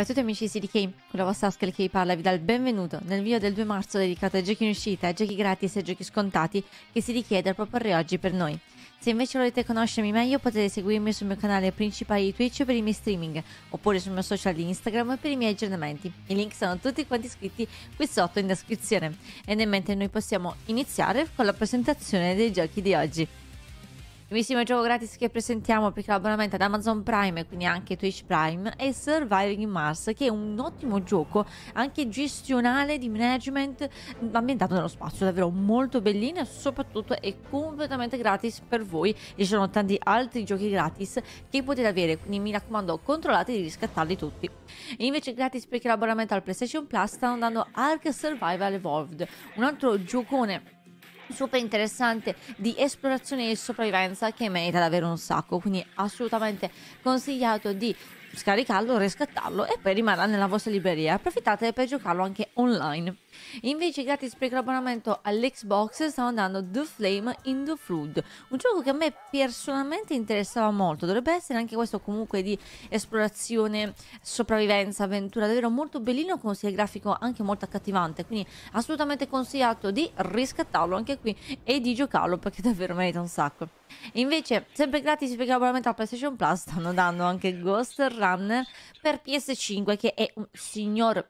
Ciao a tutti amici di CDK, con la vostra Askel che vi parla vi dà il benvenuto nel video del 2 marzo dedicato ai giochi in uscita, ai giochi gratis e ai giochi scontati che si richiede proporre oggi per noi. Se invece volete conoscermi meglio potete seguirmi sul mio canale principale di Twitch per i miei streaming oppure sul mio social di Instagram per i miei aggiornamenti. I link sono tutti quanti scritti qui sotto in descrizione. E nel mentre noi possiamo iniziare con la presentazione dei giochi di oggi primissimo gioco gratis che presentiamo perché l'abbonamento ad Amazon Prime e quindi anche Twitch Prime è Surviving Mars che è un ottimo gioco anche gestionale di management ambientato nello spazio davvero molto bellino e soprattutto è completamente gratis per voi e ci sono tanti altri giochi gratis che potete avere quindi mi raccomando controllate di riscattarli tutti e invece gratis perché l'abbonamento al PlayStation Plus stanno dando Ark Survival Evolved un altro giocone super interessante di esplorazione e sopravvivenza che merita davvero un sacco quindi assolutamente consigliato di scaricarlo, riscattarlo e poi rimarrà nella vostra libreria. Approfittate per giocarlo anche online. Invece gratis per l'abbonamento all'Xbox stanno dando The Flame in the Flood, un gioco che a me personalmente interessava molto, dovrebbe essere anche questo comunque di esplorazione, sopravvivenza, avventura, davvero molto bellino con sia grafico anche molto accattivante, quindi assolutamente consigliato di riscattarlo anche qui e di giocarlo perché davvero merita un sacco. Invece sempre gratis per l'abbonamento a PlayStation Plus stanno dando anche Ghost Runner Runner per PS5 che è un signor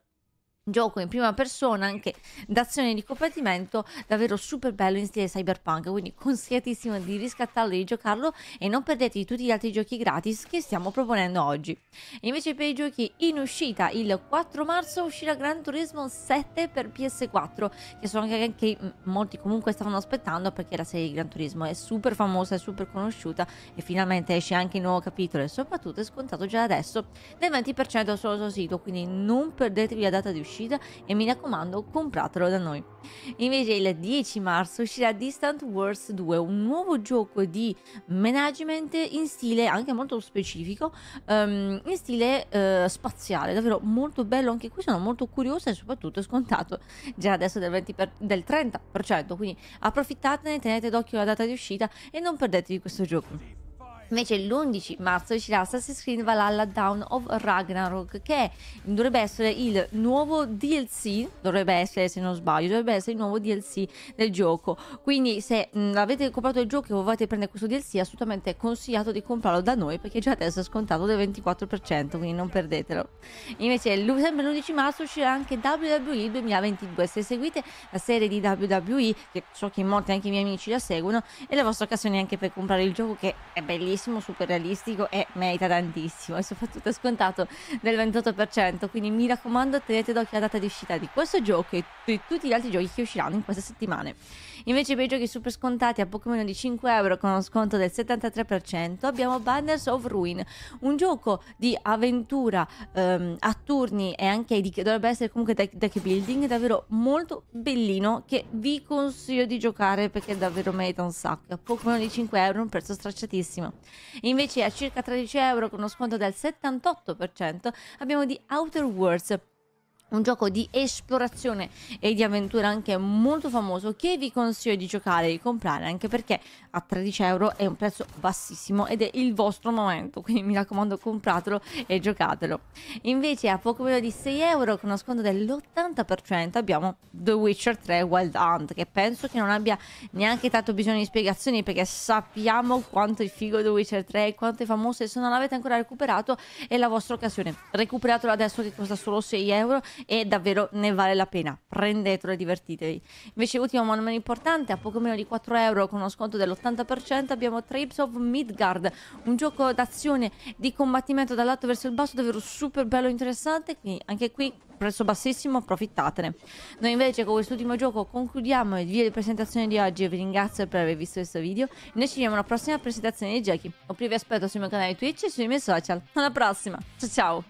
gioco in prima persona anche d'azione di combattimento davvero super bello in stile cyberpunk quindi consigliatissimo di riscattarlo e di giocarlo e non perdetevi tutti gli altri giochi gratis che stiamo proponendo oggi e invece per i giochi in uscita il 4 marzo uscirà Gran Turismo 7 per PS4 che sono anche che molti comunque stavano aspettando perché la serie di Gran Turismo è super famosa e super conosciuta e finalmente esce anche il nuovo capitolo e soprattutto è scontato già adesso del 20% sul suo sito quindi non perdetevi la data di uscita uscita e mi raccomando compratelo da noi. Invece il 10 marzo uscirà Distant Wars 2, un nuovo gioco di management in stile anche molto specifico, um, in stile uh, spaziale, davvero molto bello, anche qui sono molto curiosa e soprattutto scontato già adesso del, 20 per, del 30%, quindi approfittatene, tenete d'occhio la data di uscita e non perdetevi questo gioco. Invece l'11 marzo uscirà Assassin's Creed Valhalla Down of Ragnarok, che dovrebbe essere il nuovo DLC, dovrebbe essere se non sbaglio, dovrebbe essere il nuovo DLC del gioco. Quindi se mh, mm, avete comprato il gioco e volete prendere questo DLC, è assolutamente consigliato di comprarlo da noi perché già adesso è scontato del 24%, quindi non perdetelo. Invece sempre l'11 marzo uscirà anche WWE 2022. Se seguite la serie di WWE, che so che molti anche i miei amici la seguono, è la vostra occasione anche per comprare il gioco che è bellissimo bellissimo, super realistico e merita tantissimo e soprattutto è scontato del 28%, quindi mi raccomando tenete d'occhio la data di uscita di questo gioco e di tutti gli altri giochi che usciranno in queste settimane. Invece per i giochi super scontati a poco meno di 5 euro con uno sconto del 73% abbiamo Banners of Ruin, un gioco di avventura ehm, a turni e anche di, dovrebbe essere comunque deck, deck building davvero molto bellino che vi consiglio di giocare perché davvero merita un sacco, a poco meno di 5 euro, un prezzo stracciatissimo. Invece a circa 13 euro con uno sconto del 78% abbiamo di Outer Worlds un gioco di esplorazione e di avventura anche molto famoso che vi consiglio di giocare e di comprare anche perché a 13 euro è un prezzo bassissimo ed è il vostro momento quindi mi raccomando compratelo e giocatelo invece a poco meno di 6 euro con uno sconto dell'80% abbiamo The Witcher 3 Wild Hunt che penso che non abbia neanche tanto bisogno di spiegazioni perché sappiamo quanto è figo The Witcher 3 e quanto è famoso e se non l'avete ancora recuperato è la vostra occasione recuperatelo adesso che costa solo 6 euro e davvero ne vale la pena. Prendetelo e divertitevi. Invece ultimo ma non meno importante, a poco meno di 4 euro con uno sconto dell'80% abbiamo Tribes of Midgard, un gioco d'azione di combattimento dall'alto verso il basso davvero super bello e interessante, quindi anche qui prezzo bassissimo, approfittatene. Noi invece con quest'ultimo gioco concludiamo il video di presentazione di oggi vi ringrazio per aver visto questo video. Noi ci vediamo alla prossima presentazione di Jackie, oppure vi aspetto sul mio canale Twitch e sui miei social. Alla prossima, ciao ciao!